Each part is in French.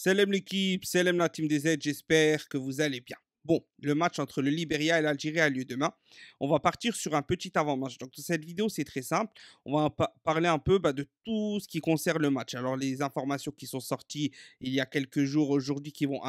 Salam l'équipe, salam la team des aides, j'espère que vous allez bien. Bon, le match entre le Liberia et l'Algérie a lieu demain. On va partir sur un petit avant-match. Donc, dans cette vidéo, c'est très simple. On va parler un peu bah, de tout ce qui concerne le match. Alors, les informations qui sont sorties il y a quelques jours aujourd'hui qui vont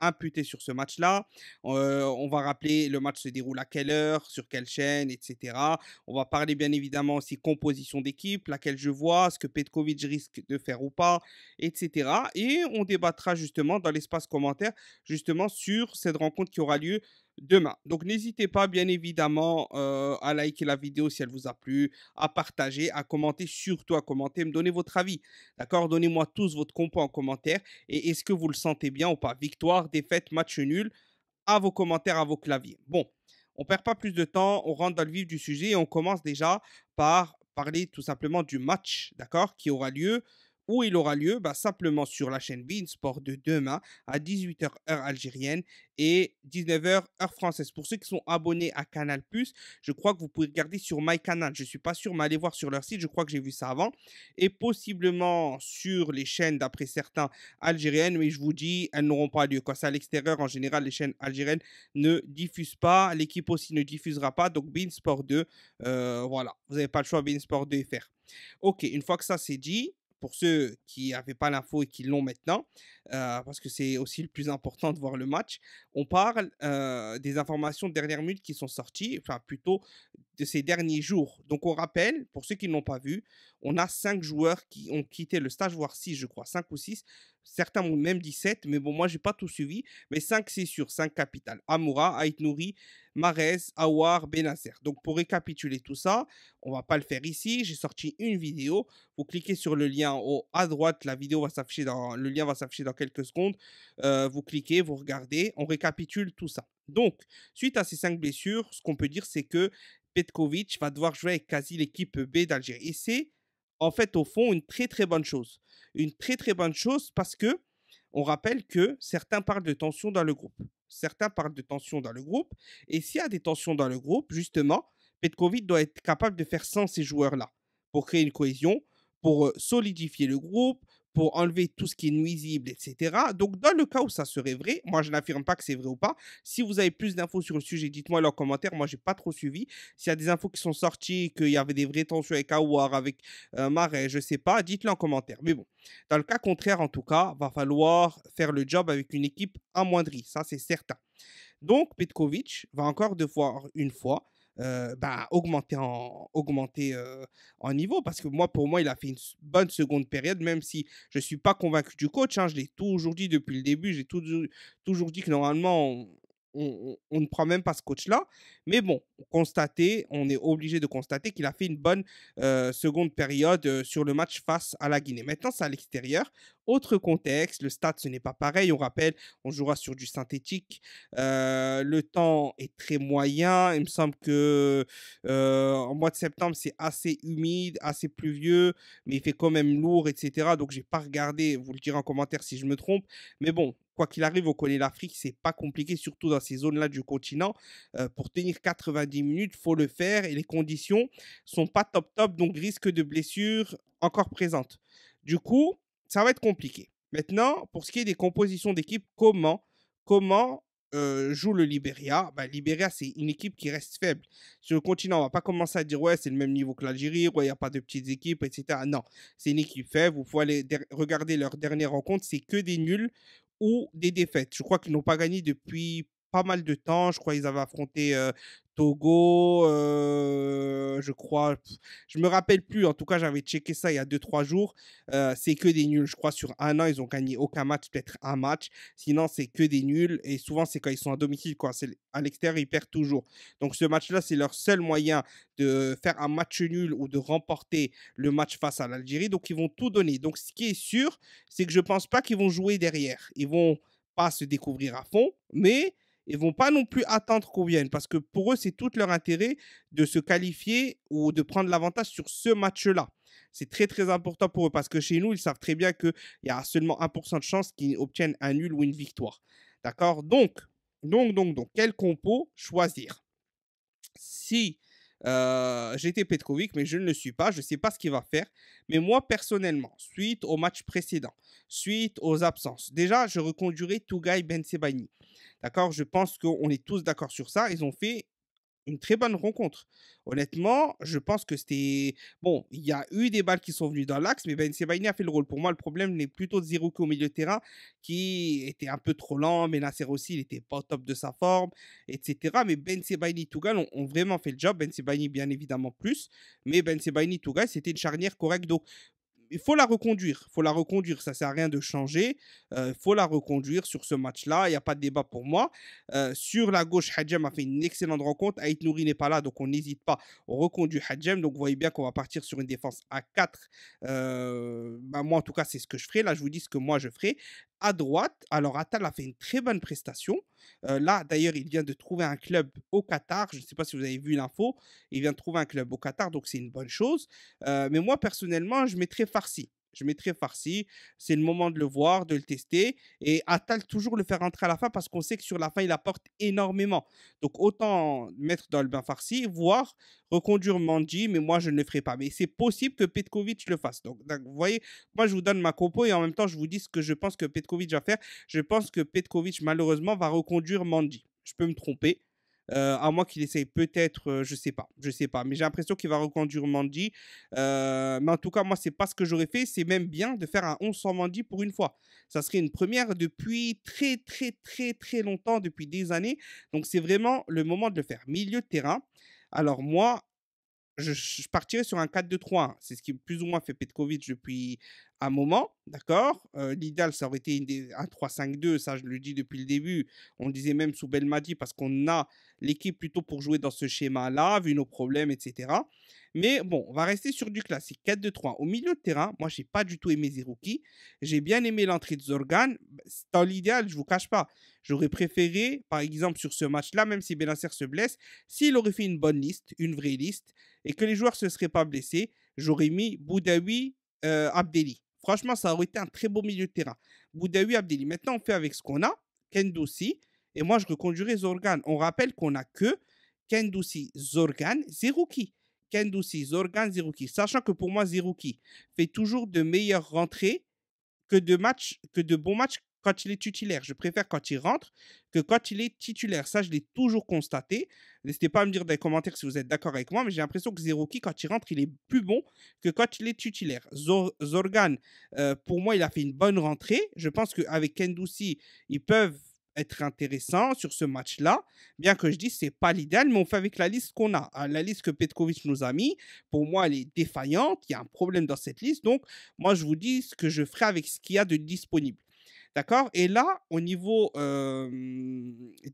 imputé sur ce match-là. on va rappeler le match se déroule à quelle heure, sur quelle chaîne, etc. On va parler bien évidemment aussi composition d'équipe, laquelle je vois, ce que Petkovic risque de faire ou pas, etc. Et on débattra justement dans l'espace commentaire justement sur cette rencontre qui aura lieu demain. Donc n'hésitez pas bien évidemment euh, à liker la vidéo si elle vous a plu, à partager, à commenter, surtout à commenter, me donner votre avis. D'accord Donnez-moi tous votre compo en commentaire et est-ce que vous le sentez bien ou pas Victoire, défaite, match nul, à vos commentaires, à vos claviers. Bon, on ne perd pas plus de temps, on rentre dans le vif du sujet et on commence déjà par parler tout simplement du match, d'accord, qui aura lieu où il aura lieu bah, simplement sur la chaîne Beansport de demain à 18h heure algérienne et 19h heure française. Pour ceux qui sont abonnés à Canal+, je crois que vous pouvez regarder sur MyCanal. Je suis pas sûr, mais allez voir sur leur site, je crois que j'ai vu ça avant. Et possiblement sur les chaînes, d'après certains, algériennes, mais je vous dis, elles n'auront pas lieu. Quand c'est à l'extérieur, en général, les chaînes algériennes ne diffusent pas. L'équipe aussi ne diffusera pas. Donc Beansport 2, euh, voilà, vous n'avez pas le choix, Beansport 2 faire. Ok, une fois que ça c'est dit, pour ceux qui n'avaient pas l'info et qui l'ont maintenant, euh, parce que c'est aussi le plus important de voir le match, on parle euh, des informations de dernière minute qui sont sorties, enfin plutôt de ces derniers jours. Donc on rappelle, pour ceux qui ne l'ont pas vu, on a cinq joueurs qui ont quitté le stage, voire six, je crois, cinq ou six. Certains ont même 17, mais bon, moi, j'ai pas tout suivi. Mais cinq c'est sûr, Cinq capitales. Amoura, Ait Nouri, Marez, Awar, Benasser. Donc, pour récapituler tout ça, on va pas le faire ici. J'ai sorti une vidéo. Vous cliquez sur le lien haut à droite. La vidéo va s'afficher dans, le lien va s'afficher dans quelques secondes. Euh, vous cliquez, vous regardez. On récapitule tout ça. Donc, suite à ces cinq blessures, ce qu'on peut dire, c'est que Petkovic va devoir jouer avec quasi l'équipe B d'Algérie. Et c'est en fait au fond une très très bonne chose. Une très très bonne chose parce que on rappelle que certains parlent de tensions dans le groupe. Certains parlent de tensions dans le groupe. Et s'il y a des tensions dans le groupe, justement, Petkovic doit être capable de faire sans ces joueurs-là pour créer une cohésion, pour euh, solidifier le groupe, pour enlever tout ce qui est nuisible, etc. Donc, dans le cas où ça serait vrai, moi je n'affirme pas que c'est vrai ou pas. Si vous avez plus d'infos sur le sujet, dites-moi en commentaire. Moi, j'ai pas trop suivi. S'il y a des infos qui sont sorties, qu'il y avait des vraies tensions avec Awar, avec euh, Marais, je sais pas, dites-le en commentaire. Mais bon, dans le cas contraire, en tout cas, va falloir faire le job avec une équipe amoindrie. Ça, c'est certain. Donc, Petkovic va encore devoir, une fois, euh, bah, augmenter, en, augmenter euh, en niveau. Parce que moi, pour moi, il a fait une bonne seconde période, même si je ne suis pas convaincu du coach. Hein. je l'ai toujours dit depuis le début. J'ai toujours, toujours dit que normalement, on, ne prend même pas ce coach-là. Mais bon, constater, on est obligé de constater qu'il a fait une bonne euh, seconde période euh, sur le match face à la Guinée. Maintenant, c'est à l'extérieur. Autre contexte, le stade, ce n'est pas pareil. On rappelle, on jouera sur du synthétique. Euh, le temps est très moyen. Il me semble que en mois de septembre, c'est assez humide, assez pluvieux, mais il fait quand même lourd, etc. Donc, j'ai pas regardé. Vous le direz en commentaire si je me trompe. Mais bon, Quoi qu'il arrive, on connaît l'Afrique, c'est pas compliqué, surtout dans ces zones-là du continent. Euh, pour tenir 90 minutes, faut le faire et les conditions sont pas top top, donc risque de blessures encore présente. Du coup, ça va être compliqué. Maintenant, pour ce qui est des compositions d'équipe, comment, comment euh, joue le Libéria, le bah, Libéria, c'est une équipe qui reste faible. Sur le continent, on va pas commencer à dire, ouais, c'est le même niveau que l'Algérie, ouais, il n'y a pas de petites équipes, etc. Non, c'est une équipe faible. Vous pouvez aller regarder leur dernière rencontre, c'est que des nuls ou des défaites. Je crois qu'ils n'ont pas gagné depuis pas mal de temps. Je crois qu'ils avaient affronté Togo, euh, je crois, je me rappelle plus. En tout cas, j'avais checké ça il y a 2-3 jours. Euh, c'est que des nuls. Je crois sur un an, ils ont gagné aucun match, peut-être un match. Sinon, c'est que des nuls. Et souvent, c'est quand ils sont à domicile, quoi. C'est à l'extérieur, ils perdent toujours. Donc, ce match-là, c'est leur seul moyen de faire un match nul ou de remporter le match face à l'Algérie. Donc, ils vont tout donner. Donc, ce qui est sûr, c'est que je ne pense pas qu'ils vont jouer derrière. Ils vont pas se découvrir à fond, mais ils vont pas non plus attendre qu'on vienne parce que pour eux, c'est tout leur intérêt de se qualifier ou de prendre l'avantage sur ce match-là. C'est très très important pour eux parce que chez nous, ils savent très bien qu'il y a seulement 1% de chance qu'ils obtiennent un nul ou une victoire. D'accord Donc, donc, donc, donc, quel compo choisir Si euh, j'étais Petkovic, mais je ne le suis pas, je ne sais pas ce qu'il va faire. Mais moi, personnellement, suite au match précédent, suite aux absences, déjà, je reconduirais Tougaï Ben Sebani. D'accord Je pense qu'on est tous d'accord sur ça. Ils ont fait une très bonne rencontre. Honnêtement, je pense que c'était. Bon, il y a eu des balles qui sont venues dans l'axe, mais Ben Sebaini a fait le rôle. Pour moi, le problème n'est plutôt de au milieu de terrain, qui était un peu trop lent. Mais aussi, il n'était pas au top de sa forme, etc. Mais Ben Sebaini et Tougal ont, vraiment fait le job. Ben Sebaini, bien évidemment, plus. Mais Ben Sebaini et Tougal, c'était une charnière correcte Donc il faut la reconduire. faut la reconduire. Ça sert à rien de changer. Il euh, faut la reconduire sur ce match-là. Il n'y a pas de débat pour moi. Euh, sur la gauche, Hajem a fait une excellente rencontre. Aït Nouri n'est pas là, donc on n'hésite pas. On reconduit Hajem. Donc vous voyez bien qu'on va partir sur une défense à 4. Euh, bah, moi, en tout cas, c'est ce que je ferai. Là, je vous dis ce que moi je ferai à droite, alors Atal a fait une très bonne prestation. Euh, là, d'ailleurs, il vient de trouver un club au Qatar. Je ne sais pas si vous avez vu l'info. Il vient de trouver un club au Qatar, donc c'est une bonne chose. Euh, mais moi, personnellement, je mettrais Farsi je mettrai Farsi. C'est le moment de le voir, de le tester. Et Atal, toujours le faire rentrer à la fin parce qu'on sait que sur la fin, il apporte énormément. Donc autant mettre dans le bain Farsi, voire reconduire mandy mais moi, je ne le ferai pas. Mais c'est possible que Petkovic le fasse. Donc, vous voyez, moi, je vous donne ma compo et en même temps, je vous dis ce que je pense que Petkovic va faire. Je pense que Petkovic, malheureusement, va reconduire mandy Je peux me tromper, euh, à moins qu'il essaye peut-être, euh, je sais pas, je sais pas. Mais j'ai l'impression qu'il va reconduire Mandy. Euh, mais en tout cas, moi, c'est pas ce que j'aurais fait. C'est même bien de faire un 11 sans Mandy pour une fois. Ça serait une première depuis très, très, très, très longtemps, depuis des années. Donc, c'est vraiment le moment de le faire. Milieu de terrain. Alors, moi, je, partirais sur un 4 2 3 C'est ce qui plus ou moins fait Petkovic depuis, un moment, d'accord euh, L'idéal, ça aurait été un 3-5-2, ça je le dis depuis le début. On disait même sous Belmadi parce qu'on a l'équipe plutôt pour jouer dans ce schéma-là, vu nos problèmes, etc. Mais bon, on va rester sur du classique. 4-2-3. Au milieu de terrain, moi, j'ai pas du tout aimé Zerouki. J'ai bien aimé l'entrée de Zorgan. Bah, dans l'idéal, je vous cache pas. J'aurais préféré, par exemple, sur ce match-là, même si Benacer se blesse, s'il aurait fait une bonne liste, une vraie liste, et que les joueurs ne se seraient pas blessés, j'aurais mis Boudaoui, euh, Franchement, ça aurait été un très beau milieu de terrain. Boudaoui Abdelli. Maintenant, on fait avec ce qu'on a. Kendoussi, Et moi, je reconduirai Zorgan. On rappelle qu'on a que Kendoussi, Zorgan, Zerouki. Kendoussi, Zorgan, Zerouki. Sachant que pour moi, Zerouki fait toujours de meilleures rentrées que de, matchs, que de bons matchs quand il est titulaire. Je préfère quand il rentre que quand il est titulaire. Ça, je l'ai toujours constaté. N'hésitez pas à me dire dans les commentaires si vous êtes d'accord avec moi, mais j'ai l'impression que Zeroki, quand il rentre, il est plus bon que quand il est titulaire. Zorgan, euh, pour moi, il a fait une bonne rentrée. Je pense qu'avec Kendoussi, ils peuvent être intéressants sur ce match-là, bien que je dise, c'est pas l'idéal, mais on fait avec la liste qu'on a. Euh, la liste que Petkovic nous a mis, pour moi, elle est défaillante, il y a un problème dans cette liste, donc moi je vous dis ce que je ferai avec ce qu'il y a de disponible. D'accord Et là, au niveau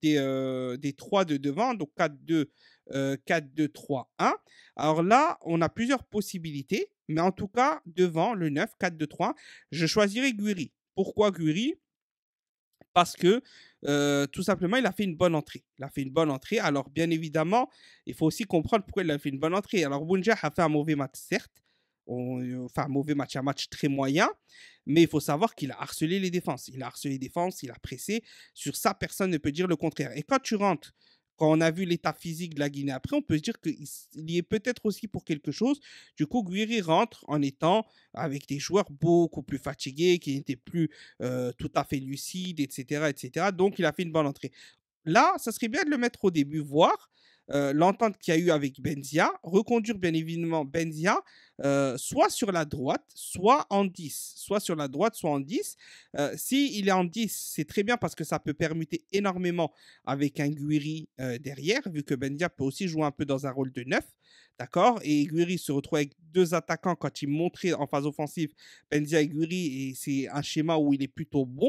des, des, 3 de devant, donc 4, 2, 4, 2, 3, 1. Alors là, on a plusieurs possibilités, mais en tout cas, devant le 9, 4, 2, 3, je choisirais Guiri. Pourquoi Guiri parce que tout simplement, il a fait une bonne entrée. Il a fait une bonne entrée. Alors, bien évidemment, il faut aussi comprendre pourquoi il a fait une bonne entrée. Alors, Bunja a fait un mauvais match, certes, on, euh, enfin, mauvais match, à match très moyen. Mais il faut savoir qu'il a harcelé les défenses. Il a harcelé les défenses, il a pressé. Sur ça, personne ne peut dire le contraire. Et quand tu rentres, quand on a vu l'état physique de la Guinée après, on peut se dire qu'il y est peut-être aussi pour quelque chose. Du coup, Guiri rentre en étant avec des joueurs beaucoup plus fatigués, qui n'étaient plus euh, tout à fait lucides, etc., etc. Donc, il a fait une bonne entrée. Là, ça serait bien de le mettre au début, voir euh, l'entente qu'il y a eu avec Benzia, reconduire bien évidemment Benzia euh, soit sur la droite, soit en 10. Soit sur la droite, soit en 10. Euh, s'il est en 10, c'est très bien parce que ça peut permuter énormément avec un Guiri derrière, vu que Benzia peut aussi jouer un peu dans un rôle de 9. D'accord Et Guiri se retrouve avec deux attaquants quand il montrait en phase offensive Benzia et Guiri, et c'est un schéma où il est plutôt bon.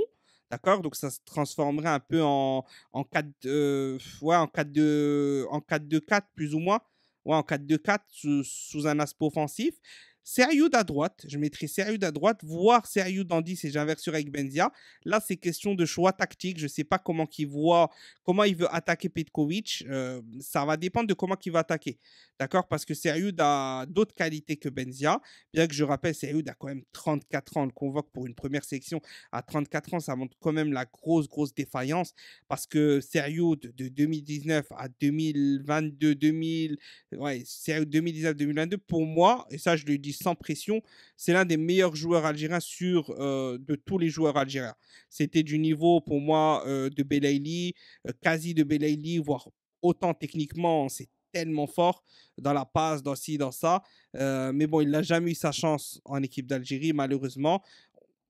D'accord Donc ça se transformerait un peu en, en 4 euh, en 4 de en 4 de 4 plus ou moins. Ouais, en 4-2-4 sous, sous, un aspect offensif. Serioud à droite, je mettrai sérieux à droite, voire sérieux en 10 et j'inverse sur Benzia. Là, c'est question de choix tactique. Je ne sais pas comment il voit, comment il veut attaquer Petkovic. Euh, ça va dépendre de comment il va attaquer. D'accord Parce que Serioud a d'autres qualités que Benzia. Bien que je rappelle, Serioud a quand même 34 ans. On le convoque pour une première section à 34 ans. Ça montre quand même la grosse, grosse défaillance. Parce que Serioud, de 2019 à 2022, 2000, ouais, Serioud 2019-2022, pour moi, et ça, je le dis sans pression, c'est l'un des meilleurs joueurs algériens sur euh, de tous les joueurs algériens. C'était du niveau pour moi euh, de Belaïli, euh, quasi de Belaïli, voire autant techniquement, c'est tellement fort dans la passe, dans ci, dans ça. mais bon, il n'a jamais eu sa chance en équipe d'Algérie, malheureusement.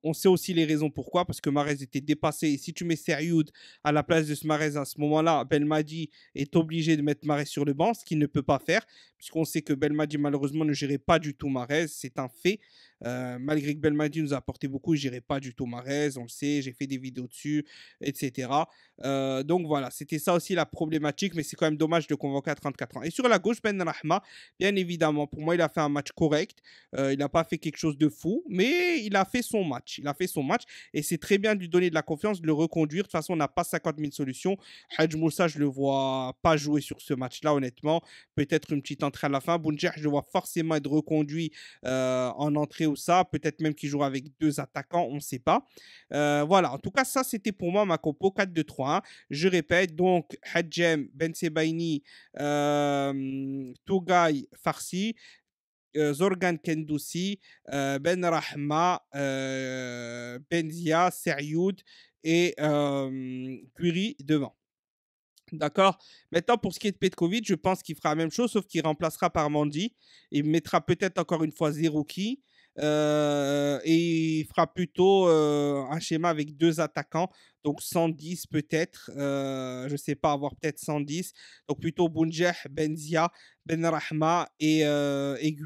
On sait aussi les raisons pourquoi, parce que Marez était dépassé. Et si tu mets Serioud à la place de ce Marez à ce moment-là, Belmadi est obligé de mettre Marez sur le banc, ce qu'il ne peut pas faire, puisqu'on sait que Belmadi, malheureusement, ne gérait pas du tout Marez. C'est un fait. Euh, malgré que Belmadi nous a apporté beaucoup, j'irai pas du tout Marez, on le sait, j'ai fait des vidéos dessus, etc. Euh, donc voilà, c'était ça aussi la problématique, mais c'est quand même dommage de convoquer à 34 ans. Et sur la gauche, Ben Rahma, bien évidemment, pour moi, il a fait un match correct. Euh, il n'a pas fait quelque chose de fou, mais il a fait son match. Il a fait son match et c'est très bien de lui donner de la confiance, de le reconduire. De toute façon, on n'a pas 50 000 solutions. Hadj Moussa, je le vois pas jouer sur ce match-là, honnêtement. Peut-être une petite entrée à la fin. Bounjah, je le vois forcément être reconduit en entrée ça. Peut-être même qu'il jouera avec deux attaquants, on ne sait pas. Euh, voilà, en tout cas, ça c'était pour moi ma compo 4 2 3 Je répète, donc Hadjem, Ben Sebaini, euh, Tougaï, Farsi. Euh, Zorgan Kendoussi, euh, Ben Rahma, Benzia, Serioud et euh, devant. D'accord Maintenant, pour ce qui est de Petkovic, je pense qu'il fera la même chose, sauf qu'il remplacera par Mandy. Il mettra peut-être encore une fois Zerouki euh, et il fera plutôt euh, un schéma avec deux attaquants, donc 110 peut-être, euh, je ne sais pas, avoir peut-être 110, donc plutôt Bounjeh, Benzia, Benrahma et, et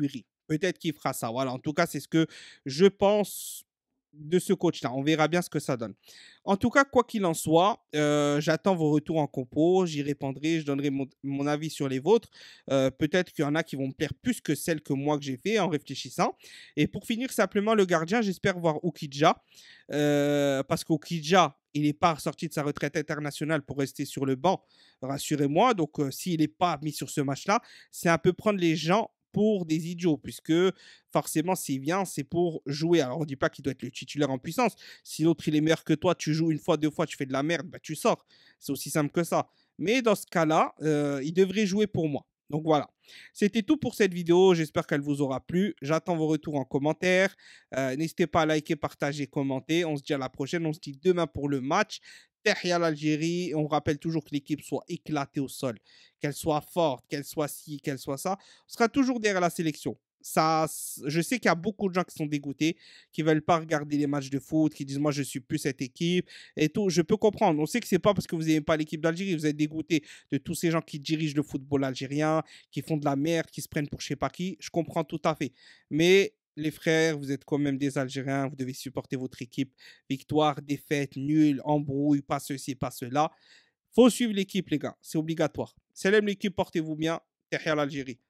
Peut-être qu'il fera ça. Voilà, en tout cas, c'est ce que je pense de ce coach-là. On verra bien ce que ça donne. En tout cas, quoi qu'il en soit, euh, j'attends vos retours en compo, j'y répondrai, je donnerai mon, avis sur les vôtres. Euh, peut-être qu'il y en a qui vont me plaire plus que celles que moi que j'ai fait en réfléchissant. Et pour finir, simplement le gardien, j'espère voir Okidja, euh, parce qu'Okidja, il n'est pas sorti de sa retraite internationale pour rester sur le banc, rassurez-moi. Donc, s'il n'est pas mis sur ce match-là, c'est un peu prendre les gens pour des idiots, puisque forcément, s'il vient, c'est pour jouer. Alors, on dit pas qu'il doit être le titulaire en puissance. Si l'autre, il est meilleur que toi, tu joues une fois, deux fois, tu fais de la merde, bah, tu sors. C'est aussi simple que ça. Mais dans ce cas-là, euh, il devrait jouer pour moi. Donc voilà, c'était tout pour cette vidéo, j'espère qu'elle vous aura plu, j'attends vos retours en commentaire, euh, n'hésitez pas à liker, partager, commenter, on se dit à la prochaine, on se dit demain pour le match, à l'Algérie. On rappelle toujours que l'équipe soit éclatée au sol, qu'elle soit forte, qu'elle soit ci, qu'elle soit ça. On sera toujours derrière la sélection. Ça, je sais qu'il y a beaucoup de gens qui sont dégoûtés, qui ne veulent pas regarder les matchs de foot, qui disent moi je suis plus cette équipe et tout. Je peux comprendre. On sait que c'est pas parce que vous n'aimez pas l'équipe d'Algérie, vous êtes dégoûté de tous ces gens qui dirigent le football algérien, qui font de la merde, qui se prennent pour je sais pas qui. Je comprends tout à fait. Mais les frères, vous êtes quand même des Algériens, vous devez supporter votre équipe. Victoire, défaite, nul, embrouille, pas ceci, pas cela. Faut suivre l'équipe, les gars, c'est obligatoire. Salam l'équipe, portez-vous bien. Derrière l'Algérie.